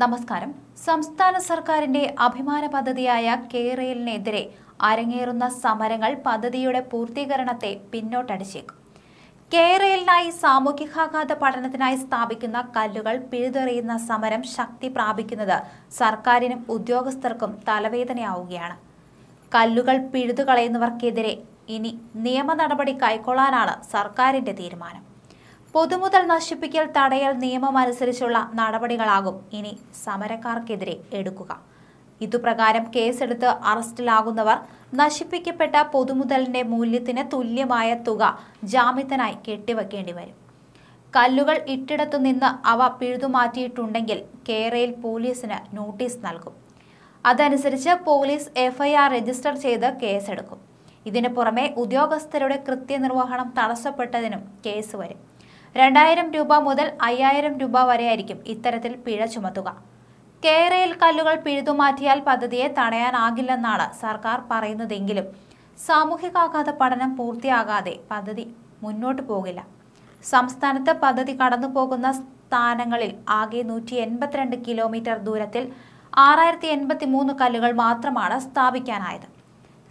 നമസ്കാരം സംസ്ഥാന സർക്കാരിന്റെ അഭിമാന പദ്ധതിയായ കെയറെയിലിനെതിരെ അരങ്ങേറുന്ന സമരങ്ങൾ പദ്ധതിയുടെ പൂർത്തീകരണത്തെ പിന്നോട്ടടിച്ചേക്കും കെയറെയിലിനായി സാമൂഹികാഘാത പഠനത്തിനായി സ്ഥാപിക്കുന്ന കല്ലുകൾ പിഴുതെറിയുന്ന സമരം ശക്തി പ്രാപിക്കുന്നത് സർക്കാരിനും ഉദ്യോഗസ്ഥർക്കും തലവേദനയാവുകയാണ് കല്ലുകൾ പിഴുതുകളയുന്നവർക്കെതിരെ ഇനി നിയമ നടപടി കൈക്കൊള്ളാനാണ് സർക്കാരിന്റെ തീരുമാനം പൊതുമുതൽ നശിപ്പിക്കൽ തടയൽ നിയമം അനുസരിച്ചുള്ള നടപടികളാകും ഇനി സമരക്കാർക്കെതിരെ എടുക്കുക ഇതുപ്രകാരം കേസെടുത്ത് അറസ്റ്റിലാകുന്നവർ നശിപ്പിക്കപ്പെട്ട പൊതുമുതലിന്റെ മൂല്യത്തിന് തുല്യമായ തുക ജാമ്യത്തിനായി കെട്ടിവെക്കേണ്ടി വരും കല്ലുകൾ ഇട്ടിടത്തു നിന്ന് അവ പിഴുതുമാറ്റിയിട്ടുണ്ടെങ്കിൽ കേരയിൽ പോലീസിന് നോട്ടീസ് നൽകും അതനുസരിച്ച് പോലീസ് എഫ്ഐആർ രജിസ്റ്റർ ചെയ്ത് കേസെടുക്കും ഇതിനു പുറമെ ഉദ്യോഗസ്ഥരുടെ കൃത്യനിർവഹണം തടസ്സപ്പെട്ടതിനും കേസ് വരും രണ്ടായിരം രൂപ മുതൽ അയ്യായിരം രൂപ വരെയായിരിക്കും ഇത്തരത്തിൽ പിഴ ചുമത്തുക കേരയിൽ കല്ലുകൾ പിഴുതുമാറ്റിയാൽ പദ്ധതിയെ തടയാനാകില്ലെന്നാണ് സർക്കാർ പറയുന്നതെങ്കിലും സാമൂഹികാഘാത പഠനം പൂർത്തിയാകാതെ പദ്ധതി മുന്നോട്ടു പോകില്ല സംസ്ഥാനത്ത് പദ്ധതി കടന്നു പോകുന്ന സ്ഥാനങ്ങളിൽ ആകെ നൂറ്റി എൺപത്തിരണ്ട് കിലോമീറ്റർ ദൂരത്തിൽ ആറായിരത്തി എൺപത്തി മൂന്ന് കല്ലുകൾ മാത്രമാണ് സ്ഥാപിക്കാനായത്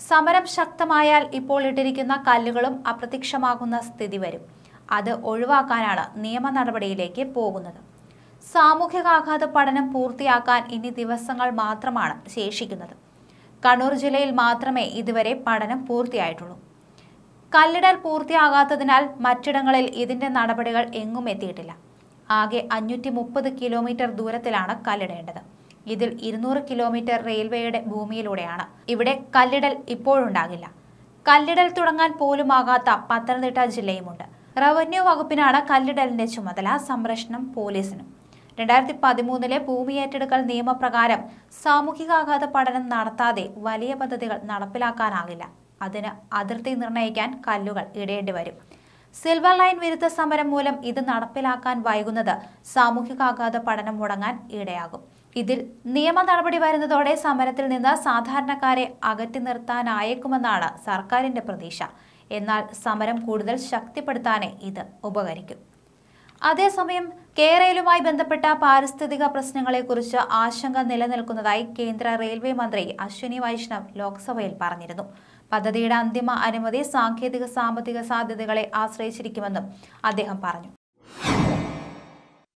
സമരം ശക്തമായാൽ ഇപ്പോൾ ഇട്ടിരിക്കുന്ന കല്ലുകളും അപ്രത്യക്ഷമാകുന്ന സ്ഥിതി വരും അത് ഒഴിവാക്കാനാണ് നിയമ നടപടിയിലേക്ക് പോകുന്നത് സാമൂഹികാഘാത പഠനം പൂർത്തിയാക്കാൻ ഇനി ദിവസങ്ങൾ മാത്രമാണ് ശേഷിക്കുന്നത് കണ്ണൂർ ജില്ലയിൽ മാത്രമേ ഇതുവരെ പഠനം പൂർത്തിയായിട്ടുള്ളൂ കല്ലിടൽ പൂർത്തിയാകാത്തതിനാൽ മറ്റിടങ്ങളിൽ ഇതിന്റെ നടപടികൾ എങ്ങും എത്തിയിട്ടില്ല ആകെ അഞ്ഞൂറ്റി മുപ്പത് കിലോമീറ്റർ ദൂരത്തിലാണ് കല്ലിടേണ്ടത് ഇതിൽ ഇരുന്നൂറ് കിലോമീറ്റർ റെയിൽവേയുടെ ഭൂമിയിലൂടെയാണ് ഇവിടെ കല്ലിടൽ ഇപ്പോഴുണ്ടാകില്ല കല്ലിടൽ തുടങ്ങാൻ പോലുമാകാത്ത പത്തനംതിട്ട ജില്ലയുമുണ്ട് റവന്യൂ വകുപ്പിനാണ് കല്ലിടലിന്റെ ചുമതല സംരക്ഷണം പോലീസിനും രണ്ടായിരത്തി പതിമൂന്നിലെ ഭൂമി ഏറ്റെടുക്കൽ നിയമപ്രകാരം സാമൂഹികാഘാത പഠനം നടത്താതെ വലിയ പദ്ധതികൾ നടപ്പിലാക്കാനാകില്ല അതിന് അതിർത്തി നിർണ്ണയിക്കാൻ കല്ലുകൾ ഇടേണ്ടി വരും സിൽവർ ലൈൻ വിരുദ്ധ സമരം മൂലം ഇത് നടപ്പിലാക്കാൻ വൈകുന്നത് സാമൂഹികാഘാത പഠനം മുടങ്ങാൻ ഇടയാകും ഇതിൽ നിയമ നടപടി വരുന്നതോടെ സമരത്തിൽ നിന്ന് സാധാരണക്കാരെ അകറ്റി നിർത്താനായേക്കുമെന്നാണ് സർക്കാരിന്റെ പ്രതീക്ഷ എന്നാൽ സമരം കൂടുതൽ ശക്തിപ്പെടുത്താനേ ഇത് ഉപകരിക്കും അതേസമയം കേരളയിലുമായി ബന്ധപ്പെട്ട പാരിസ്ഥിതിക പ്രശ്നങ്ങളെക്കുറിച്ച് ആശങ്ക നിലനിൽക്കുന്നതായി കേന്ദ്ര റെയിൽവേ മന്ത്രി അശ്വിനി വൈഷ്ണവ് ലോക്സഭയിൽ പറഞ്ഞിരുന്നു പദ്ധതിയുടെ അന്തിമ അനുമതി സാങ്കേതിക സാമ്പത്തിക സാധ്യതകളെ ആശ്രയിച്ചിരിക്കുമെന്നും അദ്ദേഹം പറഞ്ഞു